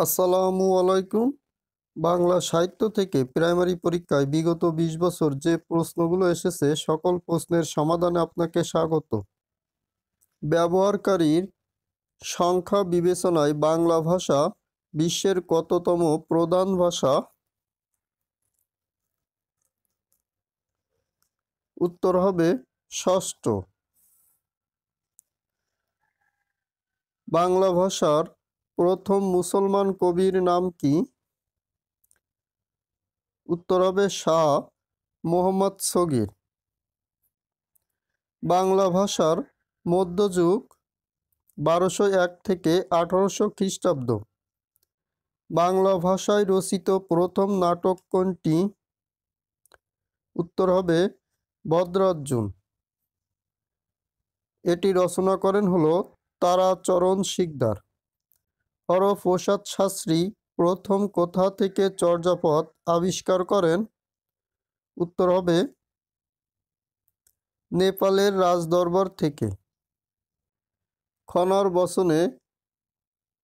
আসসালামু আলাইকুম বাংলা সাহিত্য থেকে প্রাইমারি পরীক্ষায় বিগত ২০ বছর যে প্রশ্নগুলো এসেছে সকল প্রশ্নের সমাধানে আপনাকে স্বাগত ব্যবহারকারীর সংখ্যা বিবেচনায় বাংলা ভাষা বিশ্বের কততম প্রধান ভাষা উত্তর হবে ষষ্ঠ বাংলা ভাষার প্রথম মুসলমান কবির নাম কি উত্তর হবে শাহ মোহাম্মদ সগির বাংলা ভাষার মধ্যযুগ বারোশো এক থেকে আঠারোশো খ্রিস্টাব্দ বাংলা ভাষায় রচিত প্রথম নাটক কোনটি উত্তর হবে ভদ্রার্জুন এটি রচনা করেন হল তারাচরণ শিকদার হরপ্রসাদ শাস্ত্রী প্রথম কোথা থেকে চর্যাপদ আবিষ্কার করেন উত্তর হবে নেপালের রাজদরবার থেকে খনার বসনে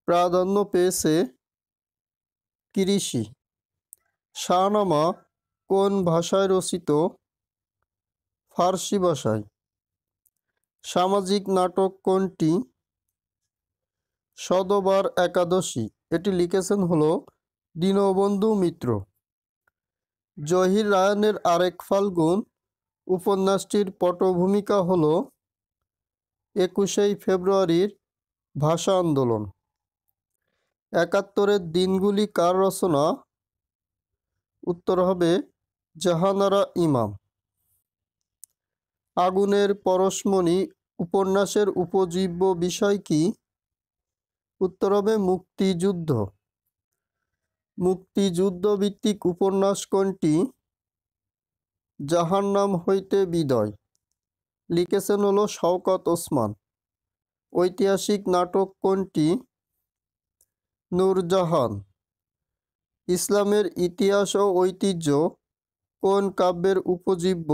প্রাধান্য পেয়েছে কৃষি শাহনামা কোন ভাষায় রচিত ফার্সি ভাষায় সামাজিক নাটক কোনটি সদবার একাদশী এটি লিখেছেন হলো দীনবন্ধু মিত্র জহির রায়নের আরেক ফাল্গুন উপন্যাসটির পটভূমিকা হল একুশেই ফেব্রুয়ারির ভাষা আন্দোলন একাত্তরের দিনগুলি কার রচনা উত্তর হবে জাহানারা ইমাম আগুনের পরশমণি উপন্যাসের উপজীব্য বিষয় কি উত্তর হবে মুক্তিযুদ্ধ মুক্তিযুদ্ধ ভিত্তিক উপন্যাস কোনটি যাহার নাম হইতে বিদয় লিখেছেন হলো শওকত ওসমান ঐতিহাসিক নাটক কোনটি নূরজাহান ইসলামের ইতিহাস ও ঐতিহ্য কোন কাব্যের উপজীব্য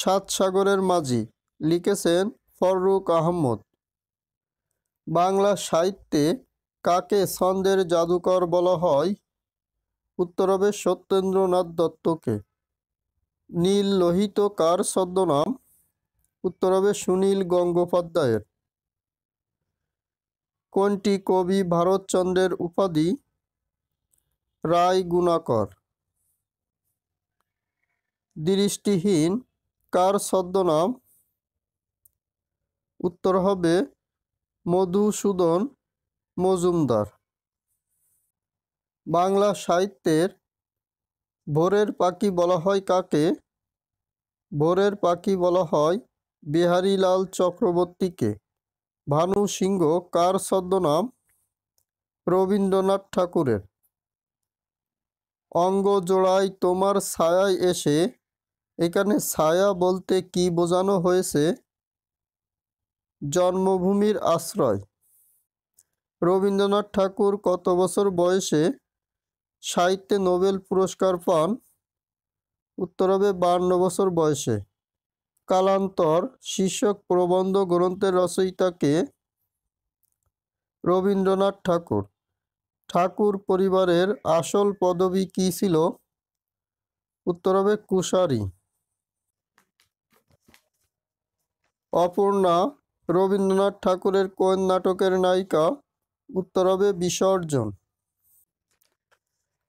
সাত সাগরের মাঝি লিখেছেন ফররুক আহমদ বাংলা সাহিত্যে কাকে ছন্দের জাদুকর বলা হয় উত্তর হবে সত্যেন্দ্রনাথ দত্তকে নীল লোহিত কার ছদ্মনাম উত্তর হবে সুনীল গঙ্গোপাধ্যায়ের কোনটি কবি ভারতচন্দ্রের উপাধি রায় গুণাকর দৃষ্টিহীন কার ছদ্মনাম উত্তর হবে মধুসূদন মজুমদার বাংলা সাহিত্যের ভোরের পাখি বলা হয় কাকে ভোরের পাখি বলা হয় বিহারীলাল চক্রবর্তীকে ভানু সিংহ কার ছদ্মনাম রবীন্দ্রনাথ ঠাকুরের অঙ্গ জোড়ায় তোমার ছায়ায় এসে এখানে ছায়া বলতে কি বোঝানো হয়েছে জন্মভূমির আশ্রয় রবীন্দ্রনাথ ঠাকুর কত বছর বয়সে সাহিত্যে নোবেল পুরস্কার পান উত্তর হবে বান্ন বছর বয়সে কালান্তর শীর্ষক প্রবন্ধ গ্রন্থের রচয়িতাকে রবীন্দ্রনাথ ঠাকুর ঠাকুর পরিবারের আসল পদবি কী ছিল উত্তর হবে কুশারী অপর্ণা রবীন্দ্রনাথ ঠাকুরের কোন নাটকের নায়িকা উত্তর হবে বিসর্জন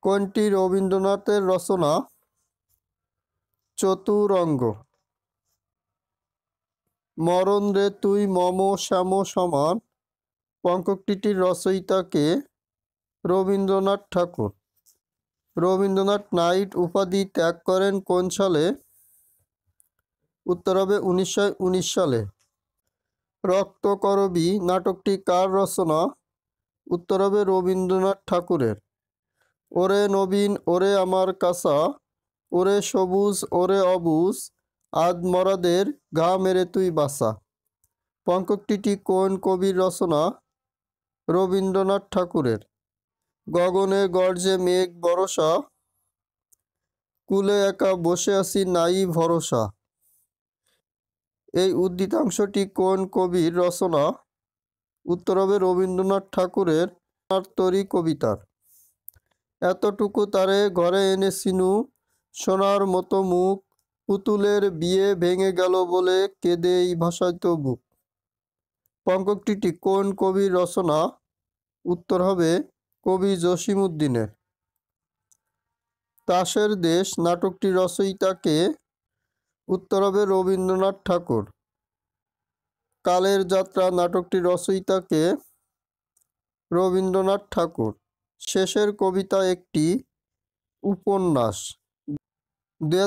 কোনটি রবীন্দ্রনাথের রচনা চতুরঙ্গ মরণ রে তুই মম শ্যাম সমান পঙ্কটিটির রচয়িতাকে রবীন্দ্রনাথ ঠাকুর রবীন্দ্রনাথ নাইট উপাধি ত্যাগ করেন কোন সালে উত্তর হবে উনিশশো সালে করবি নাটকটি কার রচনা উত্তর হবে রবীন্দ্রনাথ ঠাকুরের ওরে নবীন ওরে আমার কাঁচা ওরে সবুজ ওরে অবুজ আদ মরাদের ঘা মেরে তুই বাসা পঙ্কটিটি কোন কবির রচনা রবীন্দ্রনাথ ঠাকুরের গগনে গর্জে মেঘ বরসা কুলে একা বসে আছি নাই ভরসা এই উদ্ধৃতাংশটি কোন কবির রচনা উত্তর হবে রবীন্দ্রনাথ ঠাকুরের তরি কবিতার এতটুকু তারে ঘরে এনে সিনু সোনার মতো মুখ পুতুলের বিয়ে ভেঙে গেল বলে কেঁদে ভাষায় তো বুক পঙ্কটিটি কোন কবির রচনা উত্তর হবে কবি জসিমুদ্দিনের তাসের দেশ নাটকটি রচয়িতাকে উত্তর হবে রবীন্দ্রনাথ ঠাকুর কালের যাত্রা নাটকটি রচয়িতাকে রবীন্দ্রনাথ ঠাকুর শেষের কবিতা একটি উপন্যাস দু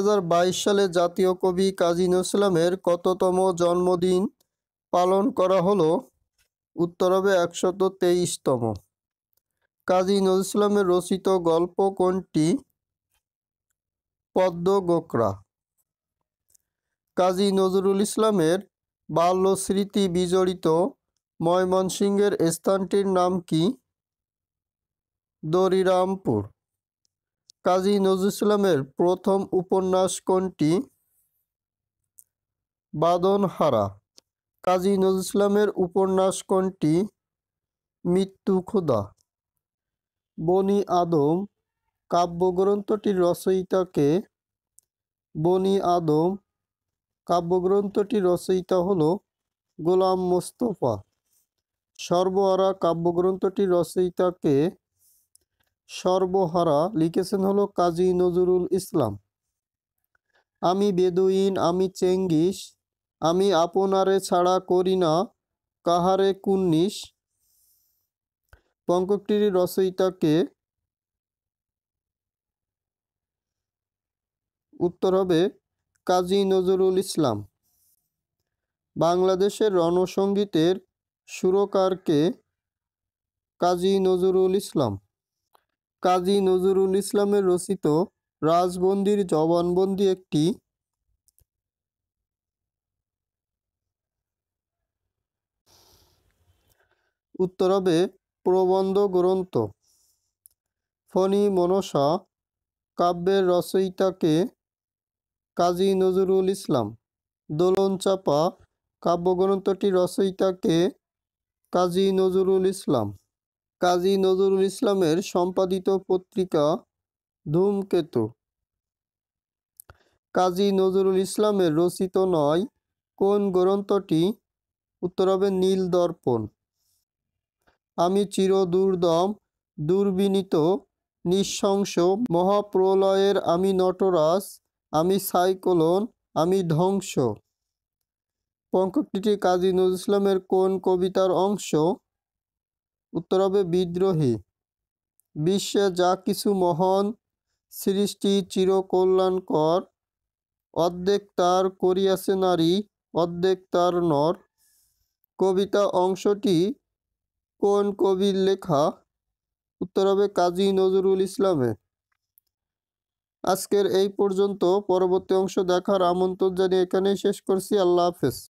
সালে জাতীয় কবি কাজী নজরুলামের কততম জন্মদিন পালন করা হল উত্তর হবে একশত তেইশতম কাজী ইসলামের রচিত গল্প কোনটি পদ্ম গোকরা কাজী নজরুল ইসলামের বাল্য স্মৃতি বিজড়িত ময়মনসিংহের স্থানটির নাম কি দরিরামপুর কাজী নজরুল ইসলামের প্রথম উপন্যাস কোনটি বাদনহারা কাজী নজরুল ইসলামের উপন্যাস কোনটি মৃত্যু খোদা বনি আদম কাব্যগ্রন্থটির রচয়িতাকে বনি আদম কাব্যগ্রন্থটি রচয়িতা হল গোলাম মোস্তফা সর্বহারা কাব্যগ্রন্থটি রচয়িতাকে সর্বহারা লিখেছেন হলো কাজী নজরুল ইসলাম আমি বেদুইন আমি চেঙ্গিস আমি আপনারে ছাড়া করি না কাহারে কুন্নিস পঙ্কটির রচয়িতাকে উত্তর হবে কাজী নজরুল ইসলাম বাংলাদেশের রণসঙ্গীতের সুরকারকে কাজী নজরুল ইসলাম কাজী নজরুল ইসলামের রচিত রাজবন্দির জবানবন্দি একটি উত্তর হবে প্রবন্ধ গ্রন্থ ফণী মনসা কাব্যের রচয়িতাকে কাজী নজরুল ইসলাম দোলন চাপা কাব্যগ্রন্থটি রচয়িতাকে কাজী নজরুল ইসলাম কাজী নজরুল ইসলামের সম্পাদিত পত্রিকা ধূমকেতু কাজী নজরুল ইসলামের রচিত নয় কোন গ্রন্থটি উত্তর হবে নীল দর্পণ আমি চির দুর্দম দুর্বিনীত নিঃশংস মহাপ্রলয়ের আমি নটরাজ আমি সাইকোলন আমি ধ্বংস পঙ্কটিটি কাজী নজরুল ইসলামের কোন কবিতার অংশ উত্তর হবে বিদ্রোহী বিশ্বে যা কিছু মহান সৃষ্টি চিরকল্যাণকর অর্ধেক তার করিয়াছে নারী অর্ধেক তার নর কবিতা অংশটি কোন কবির লেখা উত্তর হবে কাজী নজরুল ইসলামের আজকের এই পর্যন্ত পরবর্তী অংশ দেখার আমন্ত্রণ জানিয়ে এখানেই শেষ করছি আল্লাহ হাফেজ